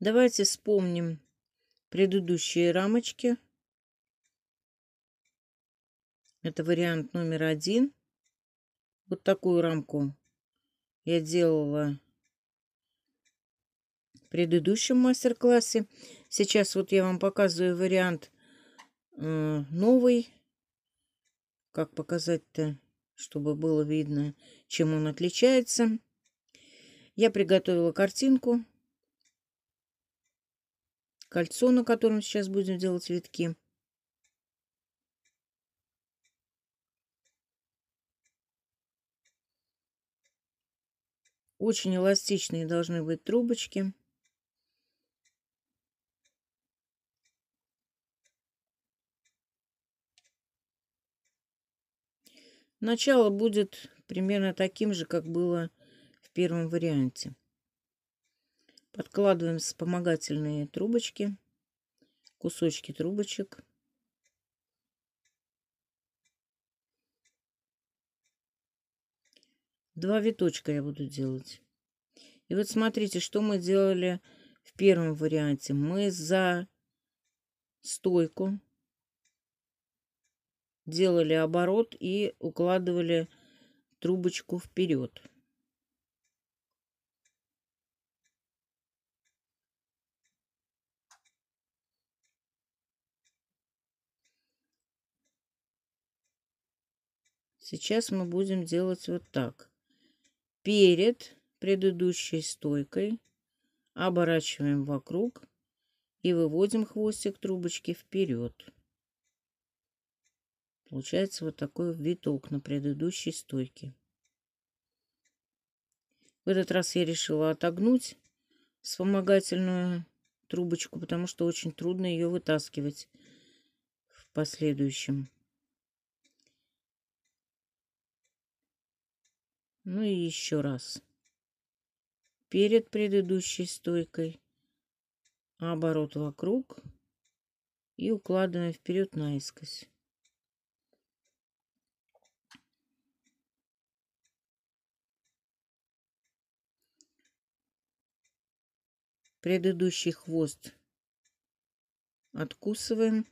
Давайте вспомним предыдущие рамочки. Это вариант номер один. Вот такую рамку я делала в предыдущем мастер-классе. Сейчас вот я вам показываю вариант э, новый. Как показать-то, чтобы было видно, чем он отличается? Я приготовила картинку. Кольцо, на котором сейчас будем делать витки. Очень эластичные должны быть трубочки. Начало будет примерно таким же, как было в первом варианте. Подкладываем вспомогательные трубочки, кусочки трубочек. Два виточка я буду делать. И вот смотрите, что мы делали в первом варианте. Мы за стойку делали оборот и укладывали трубочку вперед. Сейчас мы будем делать вот так. Перед предыдущей стойкой оборачиваем вокруг и выводим хвостик трубочки вперед. Получается вот такой виток на предыдущей стойке. В этот раз я решила отогнуть вспомогательную трубочку, потому что очень трудно ее вытаскивать в последующем. Ну и еще раз. Перед предыдущей стойкой оборот вокруг и укладываем вперед наискось. предыдущий хвост откусываем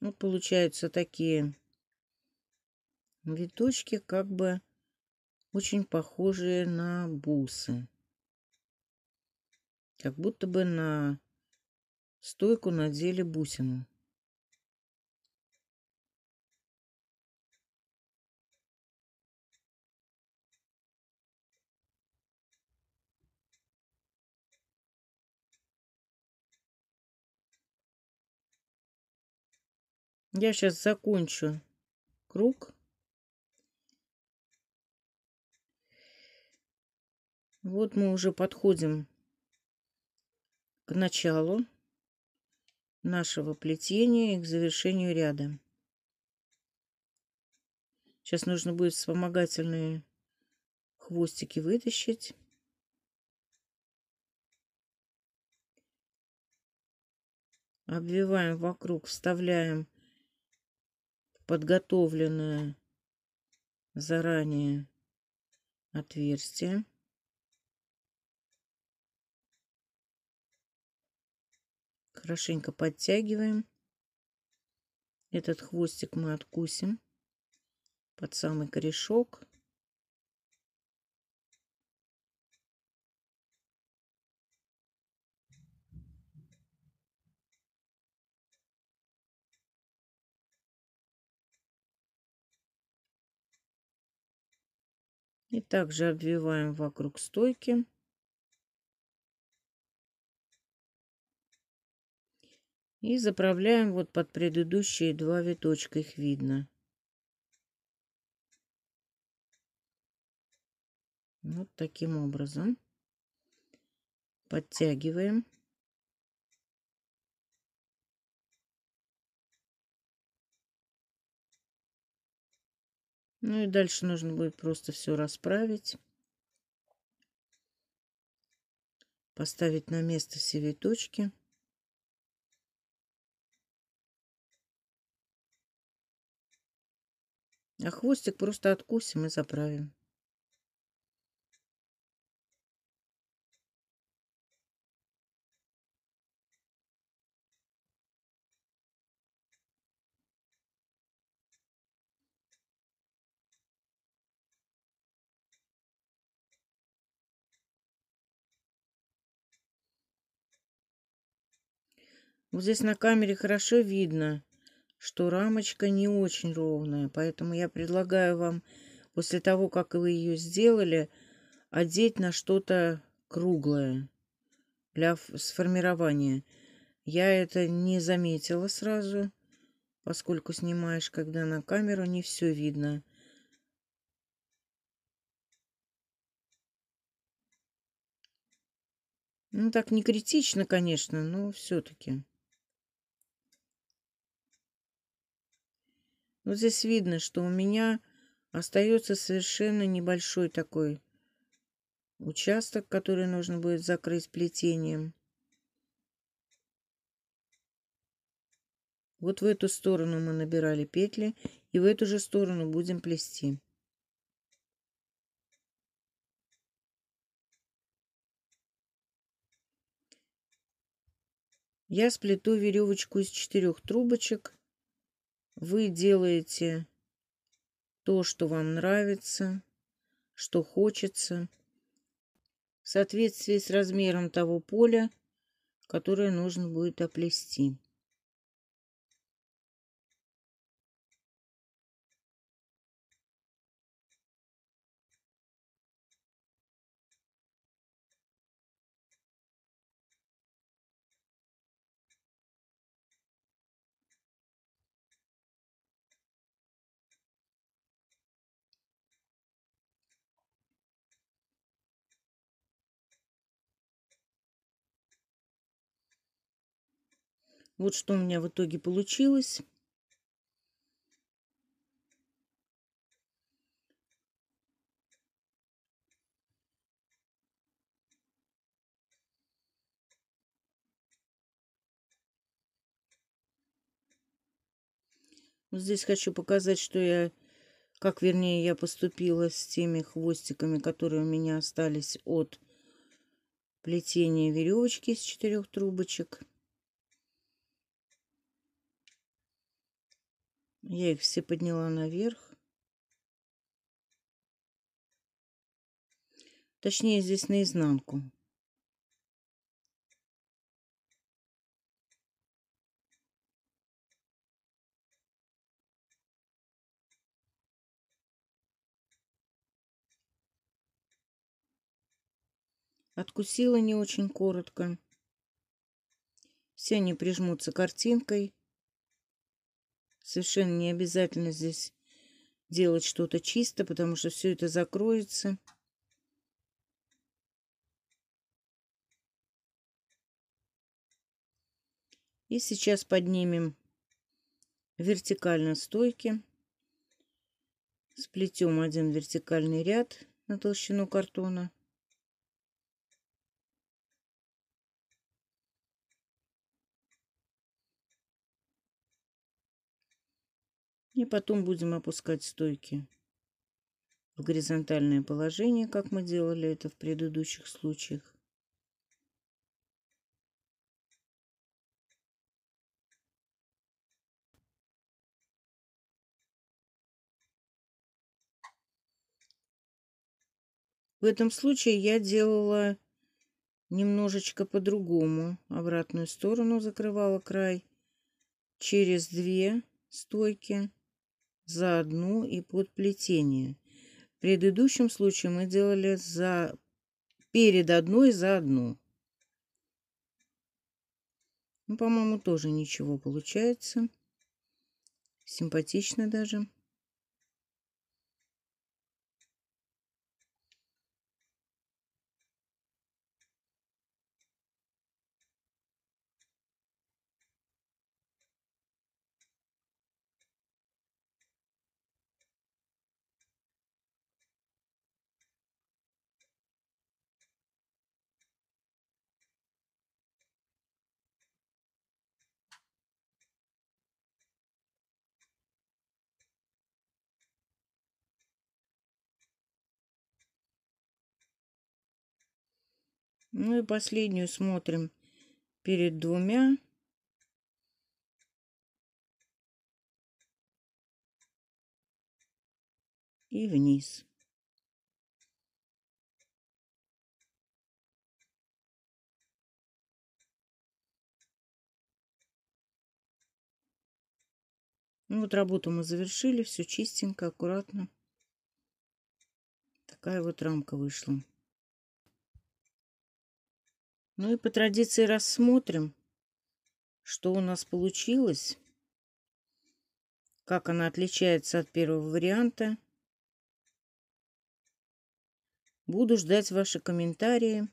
Вот ну, получаются такие виточки, как бы очень похожие на бусы. Как будто бы на стойку надели бусину. Я сейчас закончу круг. Вот мы уже подходим к началу нашего плетения и к завершению ряда. Сейчас нужно будет вспомогательные хвостики вытащить. Обвиваем вокруг, вставляем подготовленное заранее отверстие. Хорошенько подтягиваем. Этот хвостик мы откусим под самый корешок. И также обвиваем вокруг стойки. И заправляем вот под предыдущие два виточка, их видно. Вот таким образом. Подтягиваем. Ну и дальше нужно будет просто все расправить. Поставить на место все точки. А хвостик просто откусим и заправим. Вот здесь на камере хорошо видно, что рамочка не очень ровная. Поэтому я предлагаю вам после того, как вы ее сделали, одеть на что-то круглое для сформирования. Я это не заметила сразу, поскольку снимаешь, когда на камеру, не все видно. Ну, так не критично, конечно, но все-таки. Вот ну, здесь видно, что у меня остается совершенно небольшой такой участок, который нужно будет закрыть плетением. Вот в эту сторону мы набирали петли и в эту же сторону будем плести. Я сплету веревочку из четырех трубочек вы делаете то, что вам нравится, что хочется, в соответствии с размером того поля, которое нужно будет оплести. Вот что у меня в итоге получилось. Вот здесь хочу показать, что я, как вернее, я поступила с теми хвостиками, которые у меня остались от плетения веревочки из четырех трубочек. Я их все подняла наверх. Точнее, здесь наизнанку. Откусила не очень коротко. Все они прижмутся картинкой. Совершенно не обязательно здесь делать что-то чисто, потому что все это закроется. И сейчас поднимем вертикально стойки. Сплетем один вертикальный ряд на толщину картона. И потом будем опускать стойки в горизонтальное положение, как мы делали это в предыдущих случаях. В этом случае я делала немножечко по-другому. Обратную сторону закрывала край через две стойки за одну и под плетение. В предыдущем случае мы делали за перед одной за одну. Ну, по-моему, тоже ничего получается. Симпатично даже. Ну и последнюю смотрим перед двумя. И вниз. Ну вот работу мы завершили, все чистенько, аккуратно. Такая вот рамка вышла. Ну и по традиции рассмотрим, что у нас получилось, как она отличается от первого варианта. Буду ждать ваши комментарии.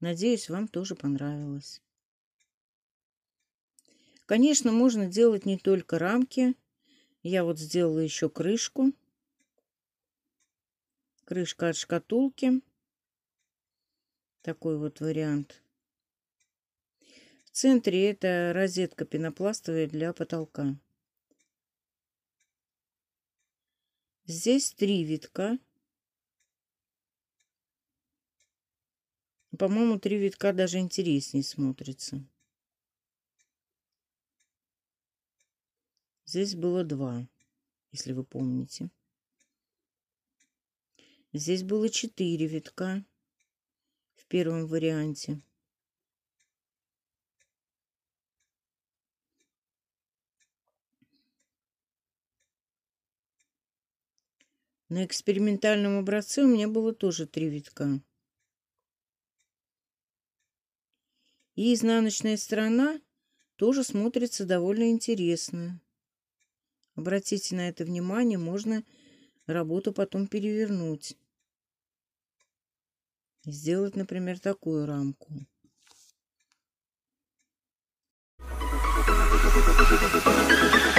Надеюсь, вам тоже понравилось. Конечно, можно делать не только рамки. Я вот сделала еще крышку. Крышка от шкатулки. Такой вот вариант. В центре это розетка пенопластовая для потолка. Здесь три витка. По-моему, три витка даже интереснее смотрится. Здесь было два, если вы помните. Здесь было четыре витка первом варианте. На экспериментальном образце у меня было тоже три витка. И изнаночная сторона тоже смотрится довольно интересно. Обратите на это внимание, можно работу потом перевернуть. Сделать, например, такую рамку. Thank you.